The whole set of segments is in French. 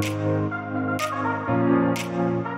Thank you.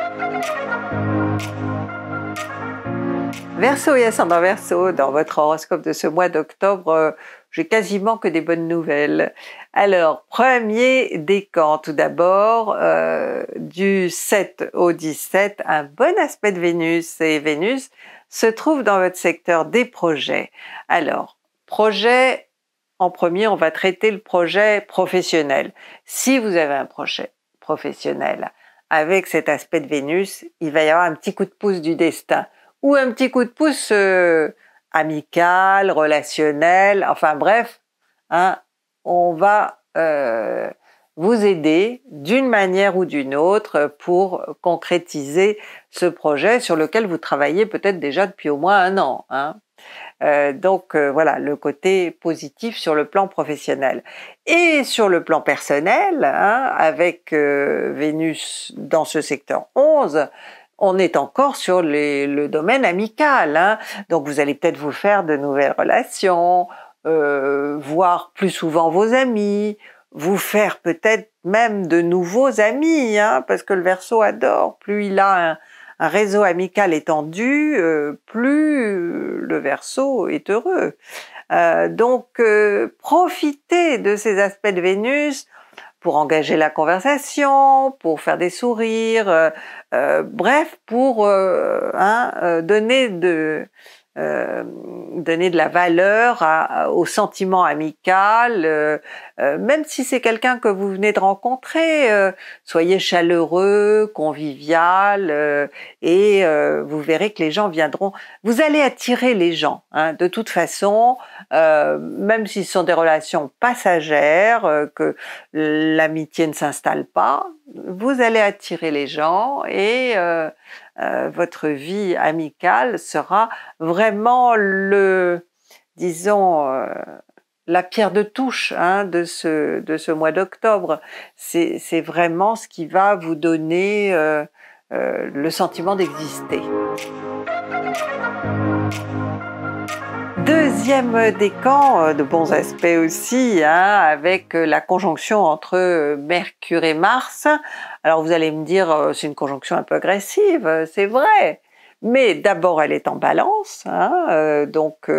Verseau et ascendant Verseau, dans votre horoscope de ce mois d'octobre, euh, j'ai quasiment que des bonnes nouvelles. Alors, premier décan, tout d'abord, euh, du 7 au 17, un bon aspect de Vénus. Et Vénus se trouve dans votre secteur des projets. Alors, projet, en premier, on va traiter le projet professionnel. Si vous avez un projet professionnel, avec cet aspect de Vénus, il va y avoir un petit coup de pouce du destin ou un petit coup de pouce euh, amical, relationnel, enfin bref, hein, on va euh, vous aider d'une manière ou d'une autre pour concrétiser ce projet sur lequel vous travaillez peut-être déjà depuis au moins un an. Hein. Euh, donc voilà le côté positif sur le plan professionnel. Et sur le plan personnel, hein, avec Vénus dans ce secteur 11, on est encore sur le domaine amical. Hein. Donc vous allez peut-être vous faire de nouvelles relations, euh, voir plus souvent vos amis, vous faire peut-être même de nouveaux amis, hein, parce que le verso adore. Plus il a un, réseau amical étendu, euh, plus euh, le verso est heureux. donc profitez de ces aspects de Vénus pour engager la conversation, pour faire des sourires, euh, euh, bref, pour euh, hein, donner de, euh, donner de la valeur au sentiment amical, euh, euh, même si c'est quelqu'un que vous venez de rencontrer, soyez chaleureux, convivial, et vous verrez que les gens viendront. Vous allez attirer les gens, hein, de toute façon, même si ce sont des relations passagères, que l'amitié ne s'installe pas, vous allez attirer les gens et euh, votre vie amicale sera vraiment le, disons, euh, la pierre de touche hein, de, ce, mois d'octobre. C'est vraiment ce qui va vous donner euh, le sentiment d'exister. Deuxième décan, euh, de bons aspects aussi, hein, avec euh, la conjonction entre euh, Mercure et Mars. Alors vous allez me dire, c'est une conjonction un peu agressive, c'est vrai. Mais d'abord, elle est en balance, hein, donc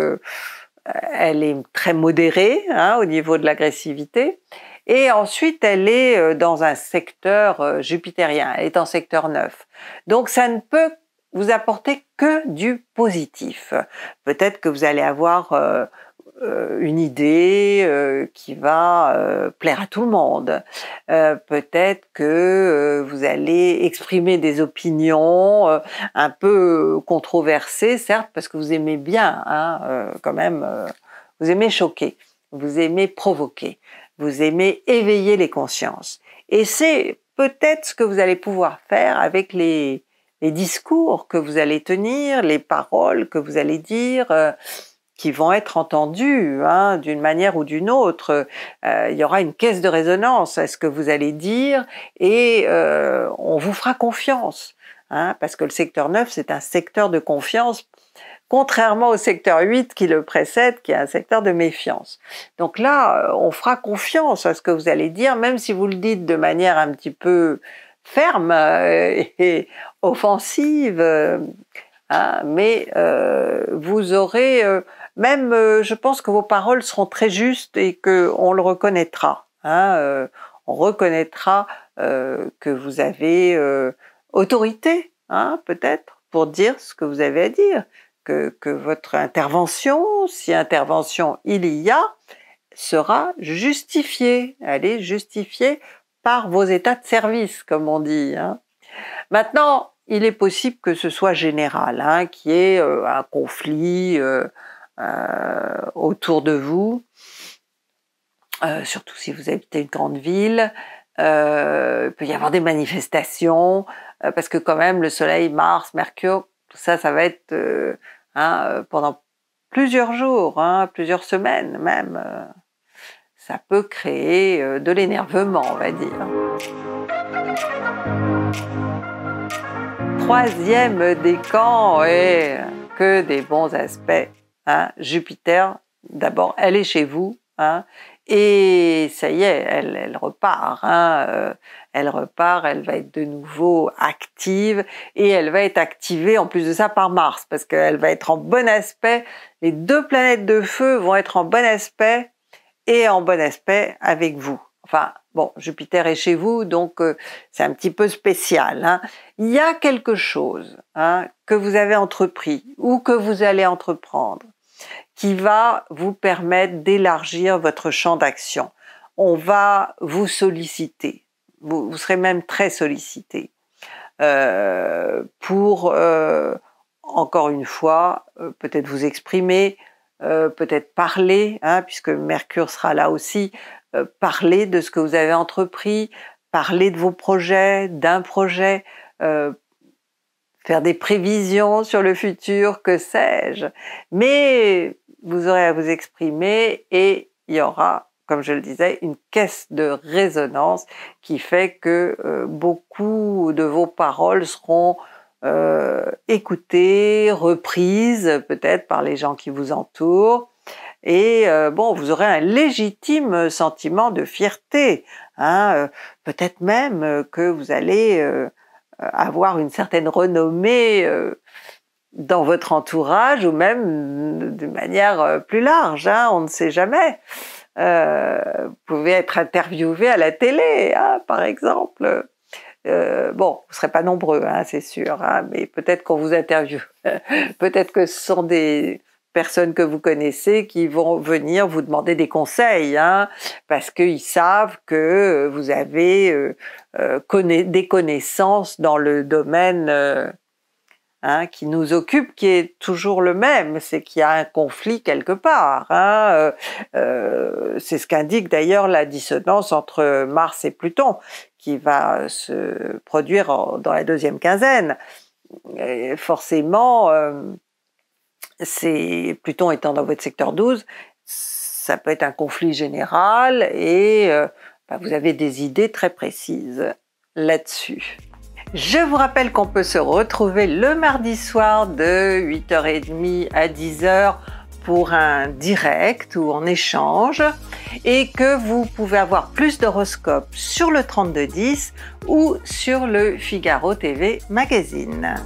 elle est très modérée hein, au niveau de l'agressivité. Et ensuite, elle est dans un secteur jupitérien, elle est en secteur 9. Donc ça ne peut vous apportez que du positif. Peut-être que vous allez avoir euh, euh, une idée euh, qui va plaire à tout le monde. Peut-être que vous allez exprimer des opinions un peu controversées, certes, parce que vous aimez bien, hein, quand même, vous aimez choquer, vous aimez provoquer, vous aimez éveiller les consciences. Et c'est peut-être ce que vous allez pouvoir faire avec les, les discours que vous allez tenir, les paroles que vous allez dire, euh, qui vont être entendues hein, d'une manière ou d'une autre. Euh, il y aura une caisse de résonance à ce que vous allez dire et euh, on vous fera confiance. Hein, parce que le secteur 9, c'est un secteur de confiance, contrairement au secteur 8 qui le précède, qui est un secteur de méfiance. Donc là, on fera confiance à ce que vous allez dire, même si vous le dites de manière un petit peu ferme euh, et offensive, euh, hein, mais euh, vous aurez, même je pense que vos paroles seront très justes et qu'on le reconnaîtra. Hein, on reconnaîtra que vous avez autorité, hein, peut-être, pour dire ce que vous avez à dire, que, que votre intervention, si intervention il y a, sera justifiée. Elle est justifiée par vos états de service, comme on dit. Hein. Maintenant, il est possible que ce soit général, hein, qu'il y ait euh, un conflit euh, euh, autour de vous, surtout si vous habitez une grande ville. il peut y avoir des manifestations, parce que quand même le Soleil, Mars, Mercure, tout ça, ça va être hein, pendant plusieurs jours, hein, plusieurs semaines même ça peut créer euh, de l'énervement, on va dire. Troisième décan et que des bons aspects. Hein. Jupiter, d'abord, elle est chez vous. Hein. et ça y est, elle, repart. Hein. Euh, elle repart, elle va être de nouveau active et elle va être activée en plus de ça par Mars parce qu'elle va être en bon aspect. Les deux planètes de feu vont être en bon aspect et en bon aspect avec vous. Enfin, bon, Jupiter est chez vous, donc euh, c'est un petit peu spécial. Hein. Il y a quelque chose hein, que vous avez entrepris ou que vous allez entreprendre qui va vous permettre d'élargir votre champ d'action. On va vous solliciter, vous, serez même très sollicité euh, pour, euh, encore une fois, peut-être vous exprimer, euh, peut-être parler, hein, puisque Mercure sera là aussi, euh, parler de ce que vous avez entrepris, parler de vos projets, d'un projet, euh, faire des prévisions sur le futur, que sais-je. Mais vous aurez à vous exprimer et il y aura, comme je le disais, une caisse de résonance qui fait que beaucoup de vos paroles seront euh, écoutée, reprise peut-être par les gens qui vous entourent. Et euh, bon, vous aurez un légitime sentiment de fierté. Hein, euh, peut-être même euh, que vous allez avoir une certaine renommée dans votre entourage ou même de manière plus large, hein, on ne sait jamais. vous pouvez être interviewé à la télé, hein, par exemple. Euh, bon, vous ne serez pas nombreux, hein, c'est sûr, hein, mais peut-être qu'on vous interviewe. peut-être que ce sont des personnes que vous connaissez qui vont venir vous demander des conseils, hein, parce qu'ils savent que vous avez euh, euh, des connaissances dans le domaine Hein, qui nous occupe, qui est toujours le même, c'est qu'il y a un conflit quelque part. Hein, euh, euh, c'est ce qu'indique d'ailleurs la dissonance entre Mars et Pluton, qui va se produire dans la deuxième quinzaine. forcément, euh, Pluton étant dans votre secteur 12, ça peut être un conflit général et bah, vous avez des idées très précises là-dessus. Je vous rappelle qu'on peut se retrouver le mardi soir de 8h30 à 10h pour un direct ou en échange et que vous pouvez avoir plus d'horoscopes sur le 3210 ou sur le Figaro TV Magazine.